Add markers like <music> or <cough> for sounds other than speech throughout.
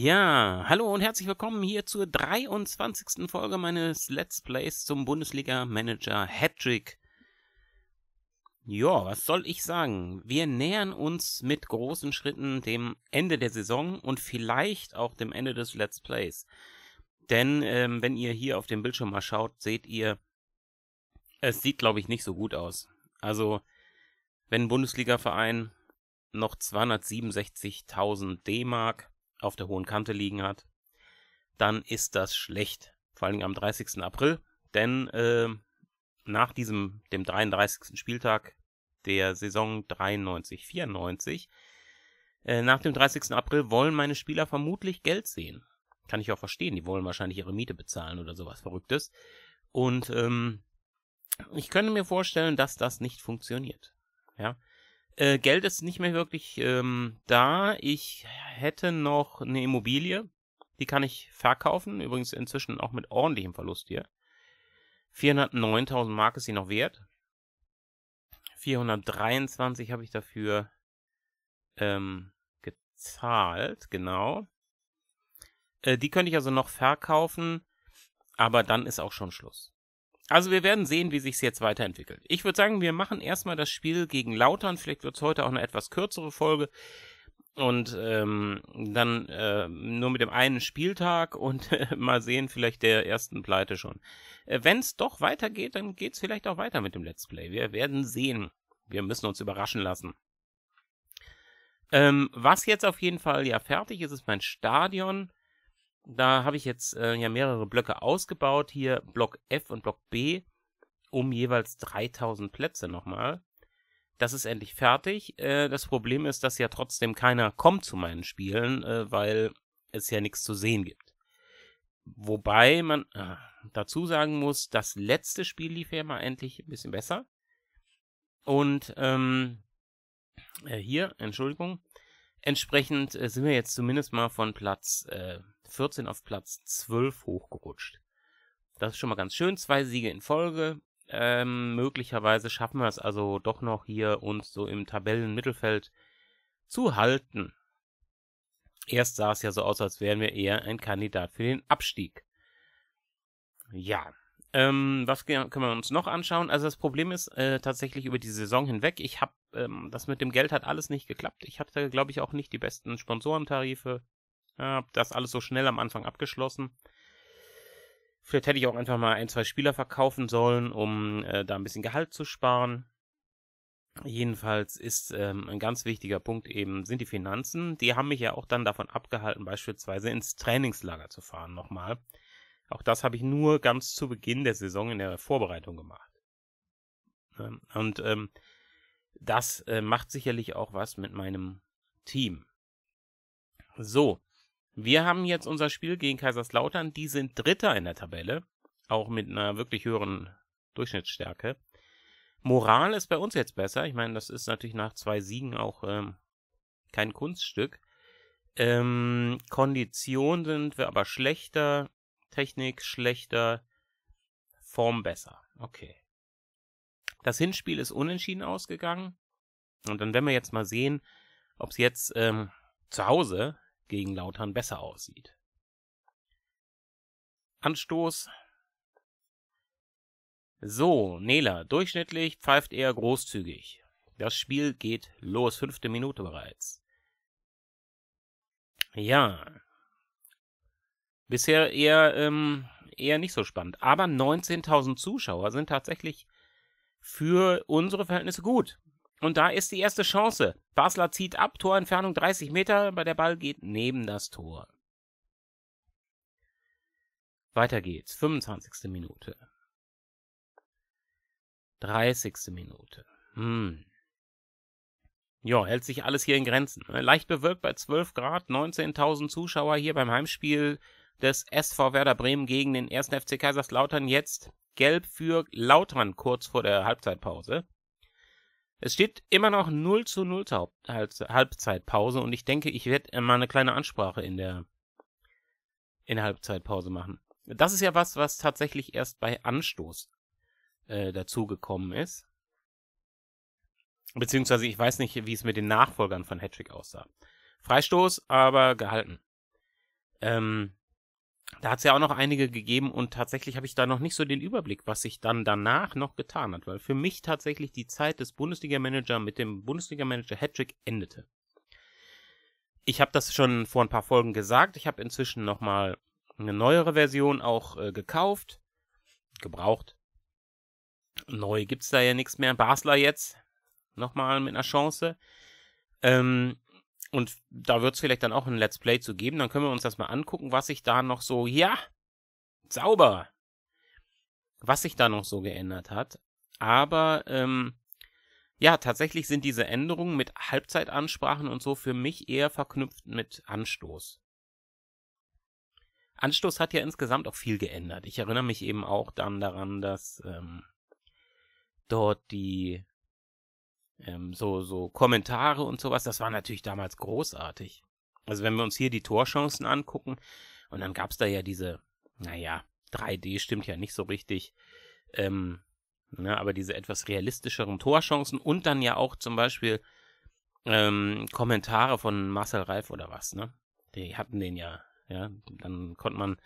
Ja, hallo und herzlich willkommen hier zur 23. Folge meines Let's Plays zum Bundesliga-Manager Hattrick. Ja, was soll ich sagen? Wir nähern uns mit großen Schritten dem Ende der Saison und vielleicht auch dem Ende des Let's Plays. Denn ähm, wenn ihr hier auf dem Bildschirm mal schaut, seht ihr, es sieht, glaube ich, nicht so gut aus. Also, wenn ein Bundesliga-Verein noch 267.000 D-Mark auf der hohen Kante liegen hat, dann ist das schlecht. Vor allem am 30. April, denn äh, nach diesem, dem 33. Spieltag der Saison 93, 94, äh, nach dem 30. April wollen meine Spieler vermutlich Geld sehen. Kann ich auch verstehen, die wollen wahrscheinlich ihre Miete bezahlen oder sowas Verrücktes. Und ähm, ich könnte mir vorstellen, dass das nicht funktioniert. Ja, äh, Geld ist nicht mehr wirklich ähm, da. Ich hätte noch eine Immobilie. Die kann ich verkaufen. Übrigens inzwischen auch mit ordentlichem Verlust hier. 409.000 Mark ist sie noch wert. 423 habe ich dafür ähm, gezahlt, genau. Äh, die könnte ich also noch verkaufen, aber dann ist auch schon Schluss. Also wir werden sehen, wie sich es jetzt weiterentwickelt. Ich würde sagen, wir machen erstmal das Spiel gegen Lautern. Vielleicht wird es heute auch eine etwas kürzere Folge. Und ähm, dann äh, nur mit dem einen Spieltag und äh, <laughs> mal sehen, vielleicht der ersten Pleite schon. Äh, Wenn es doch weitergeht, dann geht es vielleicht auch weiter mit dem Let's Play. Wir werden sehen. Wir müssen uns überraschen lassen. Ähm, was jetzt auf jeden Fall ja fertig ist, ist mein Stadion. Da habe ich jetzt äh, ja mehrere Blöcke ausgebaut, hier Block F und Block B, um jeweils 3000 Plätze nochmal. Das ist endlich fertig. Äh, das Problem ist, dass ja trotzdem keiner kommt zu meinen Spielen, äh, weil es ja nichts zu sehen gibt. Wobei man äh, dazu sagen muss, das letzte Spiel lief ja mal endlich ein bisschen besser. Und ähm, äh, hier, Entschuldigung, entsprechend äh, sind wir jetzt zumindest mal von Platz äh, 14 auf Platz 12 hochgerutscht. Das ist schon mal ganz schön. Zwei Siege in Folge. Ähm, möglicherweise schaffen wir es also doch noch hier uns so im Tabellenmittelfeld zu halten. Erst sah es ja so aus, als wären wir eher ein Kandidat für den Abstieg. Ja, ähm, was können wir uns noch anschauen? Also das Problem ist äh, tatsächlich über die Saison hinweg. Ich habe ähm, das mit dem Geld hat alles nicht geklappt. Ich hatte, glaube ich, auch nicht die besten Sponsorentarife. Hab das alles so schnell am Anfang abgeschlossen. Vielleicht hätte ich auch einfach mal ein, zwei Spieler verkaufen sollen, um äh, da ein bisschen Gehalt zu sparen. Jedenfalls ist ähm, ein ganz wichtiger Punkt eben, sind die Finanzen. Die haben mich ja auch dann davon abgehalten, beispielsweise ins Trainingslager zu fahren nochmal. Auch das habe ich nur ganz zu Beginn der Saison in der Vorbereitung gemacht. Ne? und ähm, das äh, macht sicherlich auch was mit meinem Team. So, wir haben jetzt unser Spiel gegen Kaiserslautern, die sind Dritter in der Tabelle, auch mit einer wirklich höheren Durchschnittsstärke. Moral ist bei uns jetzt besser. Ich meine, das ist natürlich nach zwei Siegen auch ähm, kein Kunststück. Ähm, Kondition sind wir aber schlechter, Technik schlechter, Form besser. Okay. Das Hinspiel ist unentschieden ausgegangen. Und dann werden wir jetzt mal sehen, ob es jetzt ähm, zu Hause gegen Lautern besser aussieht. Anstoß. So, Nela, durchschnittlich pfeift er großzügig. Das Spiel geht los, fünfte Minute bereits. Ja. Bisher eher, ähm, eher nicht so spannend. Aber 19.000 Zuschauer sind tatsächlich für unsere Verhältnisse gut. Und da ist die erste Chance. Basler zieht ab, Torentfernung 30 Meter, bei der Ball geht neben das Tor. Weiter geht's. 25. Minute. 30. Minute. Hm. Ja, hält sich alles hier in Grenzen. Leicht bewirkt bei 12 Grad, 19.000 Zuschauer hier beim Heimspiel des SV Werder Bremen gegen den 1. FC Kaiserslautern. Jetzt gelb für Lautern kurz vor der Halbzeitpause. Es steht immer noch 0 zu 0 zur Halbzeitpause und ich denke, ich werde mal eine kleine Ansprache in der, in der Halbzeitpause machen. Das ist ja was, was tatsächlich erst bei Anstoß äh, dazugekommen ist. Beziehungsweise ich weiß nicht, wie es mit den Nachfolgern von Hattrick aussah. Freistoß, aber gehalten. Ähm, da hat es ja auch noch einige gegeben und tatsächlich habe ich da noch nicht so den Überblick, was sich dann danach noch getan hat, weil für mich tatsächlich die Zeit des Bundesliga-Manager mit dem Bundesliga-Manager Hattrick endete. Ich habe das schon vor ein paar Folgen gesagt. Ich habe inzwischen nochmal eine neuere Version auch äh, gekauft, gebraucht. Neu gibt es da ja nichts mehr. Basler jetzt nochmal mit einer Chance. Ähm, und da wird es vielleicht dann auch ein Let's Play zu geben. Dann können wir uns das mal angucken, was sich da noch so, ja, sauber, was sich da noch so geändert hat. Aber ähm, ja, tatsächlich sind diese Änderungen mit Halbzeitansprachen und so für mich eher verknüpft mit Anstoß. Anstoß hat ja insgesamt auch viel geändert. Ich erinnere mich eben auch dann daran, dass ähm, dort die ähm, so, so Kommentare und sowas, das war natürlich damals großartig. Also wenn wir uns hier die Torchancen angucken, und dann gab es da ja diese, naja, 3D stimmt ja nicht so richtig, ähm, ne, aber diese etwas realistischeren Torchancen und dann ja auch zum Beispiel ähm, Kommentare von Marcel Reif oder was, ne? Die hatten den ja, ja. Dann konnte man,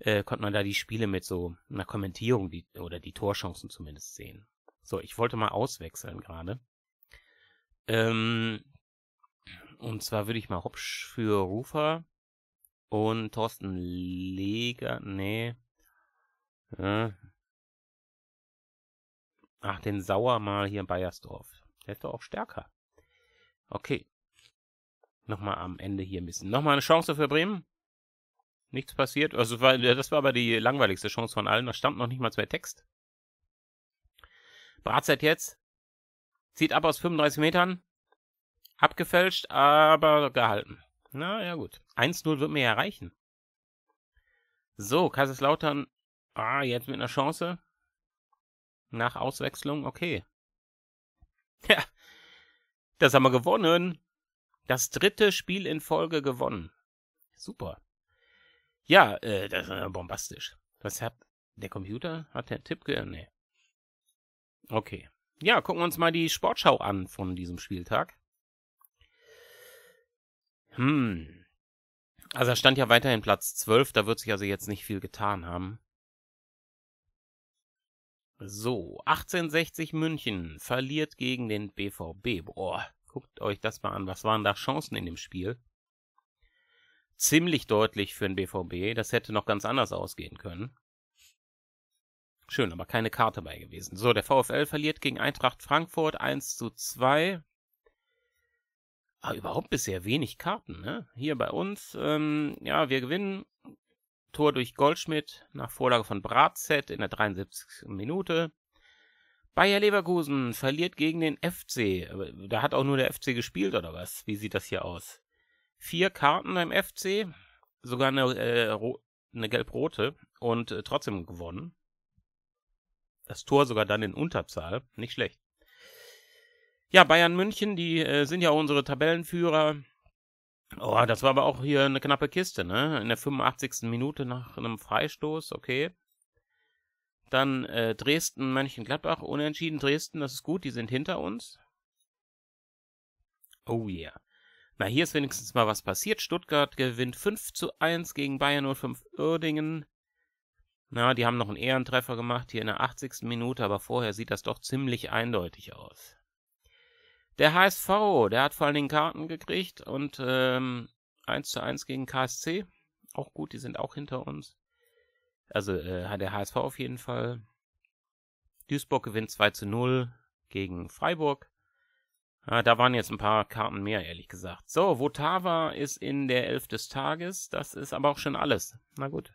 äh, konnte man da die Spiele mit so einer Kommentierung die, oder die Torchancen zumindest sehen. So, ich wollte mal auswechseln gerade. Ähm, und zwar würde ich mal Hopsch für Rufer und Thorsten Leger, nee. Ja. Äh, ach, den Sauer mal hier in Bayersdorf. Der ist doch auch stärker. Okay. Nochmal am Ende hier ein bisschen. Nochmal eine Chance für Bremen. Nichts passiert. Also äh, das war aber die langweiligste Chance von allen. Da stammt noch nicht mal zwei Text. Bratzeit jetzt. Zieht ab aus 35 Metern. Abgefälscht, aber gehalten. Na ja, gut. 1-0 wird mir ja reichen. So, Kaiserslautern. Ah, jetzt mit einer Chance. Nach Auswechslung, okay. Ja, das haben wir gewonnen. Das dritte Spiel in Folge gewonnen. Super. Ja, äh, das ist bombastisch. Was hat der Computer? Hat der Tipp ge... Nee. Okay ja, gucken wir uns mal die Sportschau an von diesem Spieltag. Hm. Also er stand ja weiterhin Platz 12, da wird sich also jetzt nicht viel getan haben. So, 1860 München verliert gegen den BVB. Boah, guckt euch das mal an. Was waren da Chancen in dem Spiel? Ziemlich deutlich für den BVB. Das hätte noch ganz anders ausgehen können. Schön, aber keine Karte bei gewesen. So, der VfL verliert gegen Eintracht Frankfurt 1 zu 2. Aber ah, überhaupt bisher wenig Karten, ne? Hier bei uns, ähm, ja, wir gewinnen. Tor durch Goldschmidt nach Vorlage von Bratzett in der 73. Minute. Bayer Leverkusen verliert gegen den FC. Da hat auch nur der FC gespielt, oder was? Wie sieht das hier aus? Vier Karten beim FC, sogar eine, äh, eine gelb-rote und äh, trotzdem gewonnen das Tor sogar dann in Unterzahl. Nicht schlecht. Ja, Bayern München, die äh, sind ja unsere Tabellenführer. Oh, das war aber auch hier eine knappe Kiste, ne? In der 85. Minute nach einem Freistoß, okay. Dann äh, Dresden, Mönchengladbach, unentschieden Dresden, das ist gut, die sind hinter uns. Oh yeah. Na, hier ist wenigstens mal was passiert. Stuttgart gewinnt 5 zu 1 gegen Bayern 05 Uerdingen. Na, die haben noch einen Ehrentreffer gemacht hier in der 80. Minute, aber vorher sieht das doch ziemlich eindeutig aus. Der HSV, der hat vor allen Dingen Karten gekriegt und ähm, 1 zu 1 gegen KSC. Auch gut, die sind auch hinter uns. Also äh, der HSV auf jeden Fall. Duisburg gewinnt 2 zu 0 gegen Freiburg. Ah, da waren jetzt ein paar Karten mehr, ehrlich gesagt. So, Votava ist in der Elf des Tages. Das ist aber auch schon alles. Na gut.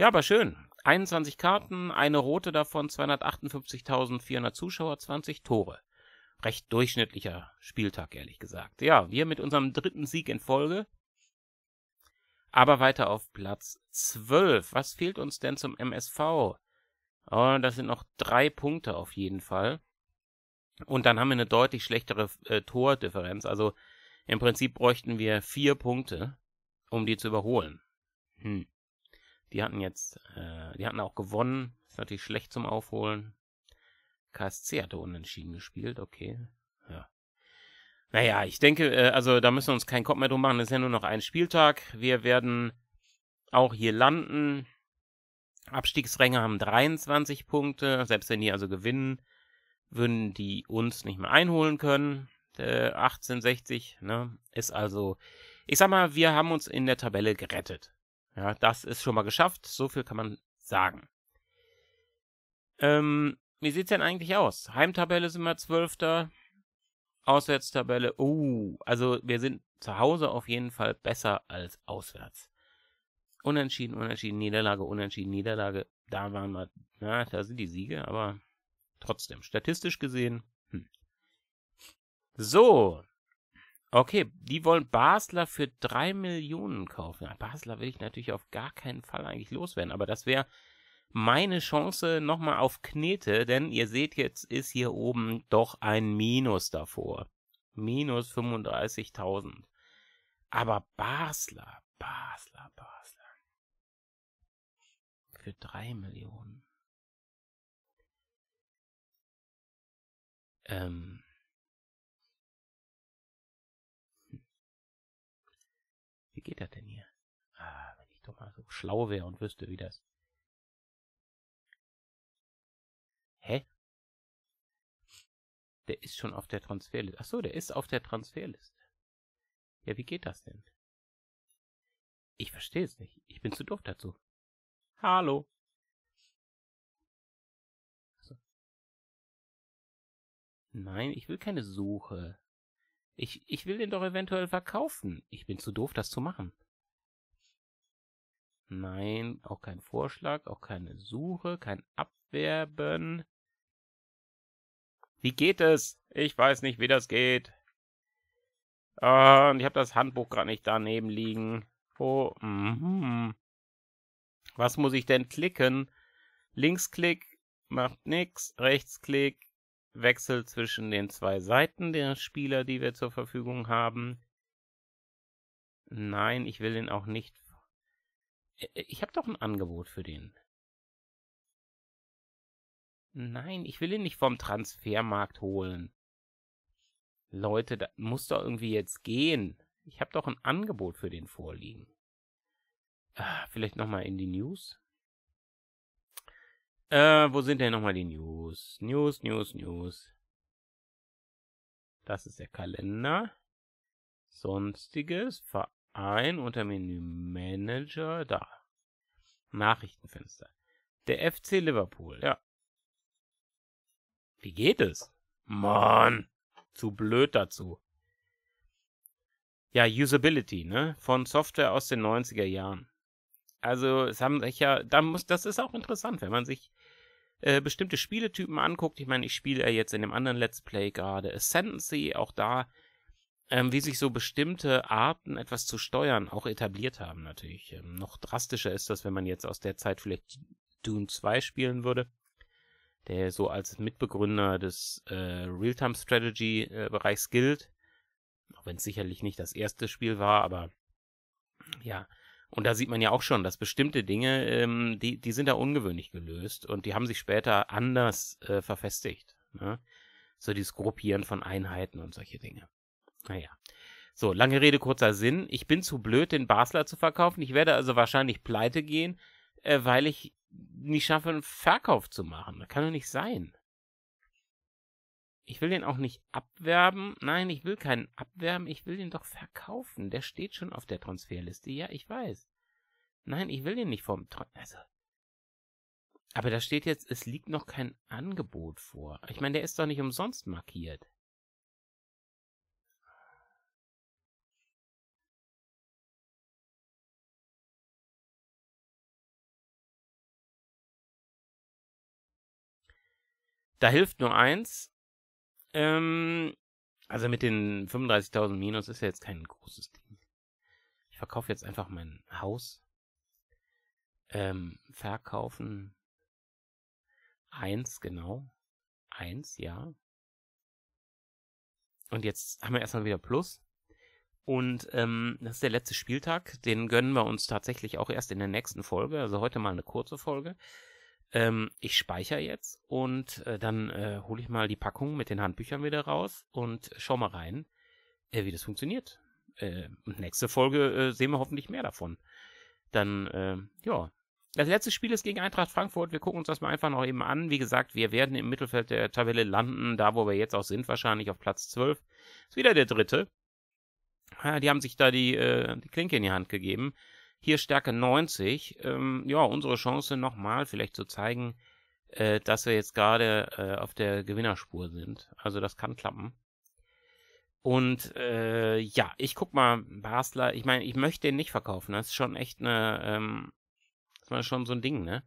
Ja, aber schön. 21 Karten, eine rote davon, 258.400 Zuschauer, 20 Tore. Recht durchschnittlicher Spieltag, ehrlich gesagt. Ja, wir mit unserem dritten Sieg in Folge. Aber weiter auf Platz 12. Was fehlt uns denn zum MSV? Oh, das sind noch drei Punkte auf jeden Fall. Und dann haben wir eine deutlich schlechtere äh, Tordifferenz. Also im Prinzip bräuchten wir vier Punkte, um die zu überholen. Hm. Die hatten jetzt, äh, die hatten auch gewonnen. Ist natürlich schlecht zum Aufholen. KSC hatte unentschieden gespielt, okay. Ja. Naja, ich denke, äh, also da müssen wir uns keinen Kopf mehr drum machen. Es ist ja nur noch ein Spieltag. Wir werden auch hier landen. Abstiegsränge haben 23 Punkte. Selbst wenn die also gewinnen, würden die uns nicht mehr einholen können. Äh, 1860, ne? Ist also, ich sag mal, wir haben uns in der Tabelle gerettet. Ja, das ist schon mal geschafft, so viel kann man sagen. Ähm, wie sieht's denn eigentlich aus? Heimtabelle sind wir Zwölfter, Auswärtstabelle, oh, also wir sind zu Hause auf jeden Fall besser als auswärts. Unentschieden, Unentschieden, Niederlage, Unentschieden, Niederlage, da waren wir, na, da sind die Siege, aber trotzdem, statistisch gesehen, hm. So, Okay, die wollen Basler für drei Millionen kaufen. Basler will ich natürlich auf gar keinen Fall eigentlich loswerden, aber das wäre meine Chance nochmal auf Knete, denn ihr seht, jetzt ist hier oben doch ein Minus davor. Minus 35.000. Aber Basler, Basler, Basler. Für drei Millionen. Ähm. Wie geht das denn hier? Ah, wenn ich doch mal so schlau wäre und wüsste, wie das. Hä? Der ist schon auf der Transferliste. Ach so, der ist auf der Transferliste. Ja, wie geht das denn? Ich verstehe es nicht. Ich bin zu doof dazu. Hallo. Nein, ich will keine Suche. Ich, ich will den doch eventuell verkaufen. Ich bin zu doof, das zu machen. Nein, auch kein Vorschlag, auch keine Suche, kein Abwerben. Wie geht es? Ich weiß nicht, wie das geht. Äh, und ich habe das Handbuch gerade nicht daneben liegen. Oh, mhm. Was muss ich denn klicken? Linksklick macht nix, Rechtsklick Wechsel zwischen den zwei Seiten der Spieler, die wir zur Verfügung haben. Nein, ich will den auch nicht. Ich habe doch ein Angebot für den. Nein, ich will ihn nicht vom Transfermarkt holen. Leute, da muss doch irgendwie jetzt gehen. Ich habe doch ein Angebot für den vorliegen. Ah, vielleicht nochmal in die News. Äh, wo sind denn nochmal die News? News, News, News. Das ist der Kalender. Sonstiges, Verein, unter Menü Manager, da. Nachrichtenfenster. Der FC Liverpool, ja. Wie geht es? Mann, zu blöd dazu. Ja, Usability, ne? Von Software aus den 90er Jahren. Also, es haben sich ja, da muss, das ist auch interessant, wenn man sich äh, bestimmte Spieletypen anguckt, ich meine, ich spiele ja jetzt in dem anderen Let's Play gerade Ascendancy, auch da, ähm, wie sich so bestimmte Arten etwas zu steuern auch etabliert haben natürlich. Ähm, noch drastischer ist das, wenn man jetzt aus der Zeit vielleicht Dune 2 spielen würde, der so als Mitbegründer des äh, Real-Time-Strategy-Bereichs äh, gilt, auch wenn es sicherlich nicht das erste Spiel war, aber ja, und da sieht man ja auch schon, dass bestimmte Dinge, ähm, die, die sind da ungewöhnlich gelöst und die haben sich später anders äh, verfestigt. Ne? So dieses Gruppieren von Einheiten und solche Dinge. Naja. So, lange Rede, kurzer Sinn. Ich bin zu blöd, den Basler zu verkaufen. Ich werde also wahrscheinlich pleite gehen, äh, weil ich nicht schaffe, einen Verkauf zu machen. Das kann doch nicht sein ich will den auch nicht abwerben. Nein, ich will keinen abwerben. Ich will den doch verkaufen. Der steht schon auf der Transferliste. Ja, ich weiß. Nein, ich will den nicht vom Tra also. Aber da steht jetzt, es liegt noch kein Angebot vor. Ich meine, der ist doch nicht umsonst markiert. Da hilft nur eins, ähm, also mit den 35.000 Minus ist ja jetzt kein großes Ding. Ich verkaufe jetzt einfach mein Haus. Ähm, verkaufen. Eins, genau. Eins, ja. Und jetzt haben wir erstmal wieder Plus. Und ähm, das ist der letzte Spieltag. Den gönnen wir uns tatsächlich auch erst in der nächsten Folge. Also heute mal eine kurze Folge ähm, ich speichere jetzt und äh, dann äh, hole ich mal die Packung mit den Handbüchern wieder raus und schau mal rein, äh, wie das funktioniert. Äh, nächste Folge äh, sehen wir hoffentlich mehr davon. Dann, äh, ja. Das letzte Spiel ist gegen Eintracht Frankfurt. Wir gucken uns das mal einfach noch eben an. Wie gesagt, wir werden im Mittelfeld der Tabelle landen, da wo wir jetzt auch sind, wahrscheinlich auf Platz 12. Ist wieder der dritte. Ja, ah, die haben sich da die, äh, die Klinke in die Hand gegeben. Hier Stärke 90. Ähm, ja, unsere Chance nochmal vielleicht zu zeigen, äh, dass wir jetzt gerade äh, auf der Gewinnerspur sind. Also das kann klappen. Und äh, ja, ich guck mal, Basler, ich meine, ich möchte den nicht verkaufen. Das ist schon echt eine, ähm, das war schon so ein Ding, ne?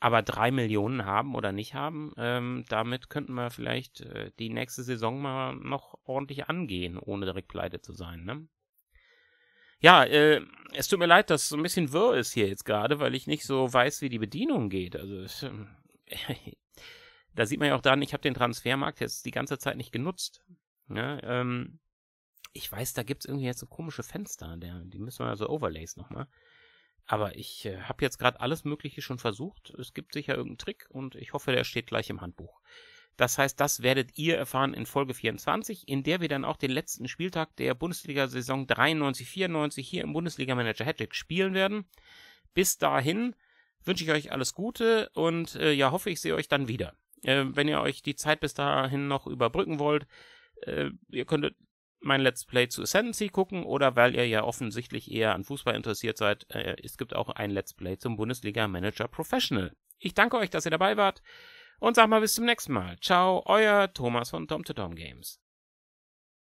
Aber drei Millionen haben oder nicht haben, ähm, damit könnten wir vielleicht äh, die nächste Saison mal noch ordentlich angehen, ohne direkt pleite zu sein, ne? Ja, äh, es tut mir leid, dass so ein bisschen wirr ist hier jetzt gerade, weil ich nicht so weiß, wie die Bedienung geht. Also äh, <laughs> da sieht man ja auch dann, ich habe den Transfermarkt jetzt die ganze Zeit nicht genutzt. Ja, ne? ähm, ich weiß, da gibt es irgendwie jetzt so komische Fenster, der, die müssen wir also Overlays nochmal. Aber ich äh, habe jetzt gerade alles Mögliche schon versucht. Es gibt sicher irgendeinen Trick und ich hoffe, der steht gleich im Handbuch. Das heißt, das werdet ihr erfahren in Folge 24, in der wir dann auch den letzten Spieltag der Bundesliga-Saison 93-94 hier im Bundesliga-Manager Hattrick spielen werden. Bis dahin wünsche ich euch alles Gute und äh, ja, hoffe, ich sehe euch dann wieder. Äh, wenn ihr euch die Zeit bis dahin noch überbrücken wollt, äh, ihr könntet mein Let's Play zu Ascendancy gucken oder weil ihr ja offensichtlich eher an Fußball interessiert seid, äh, es gibt auch ein Let's Play zum Bundesliga Manager Professional. Ich danke euch, dass ihr dabei wart und sag mal bis zum nächsten Mal. Ciao, euer Thomas von Tom to Tom Games.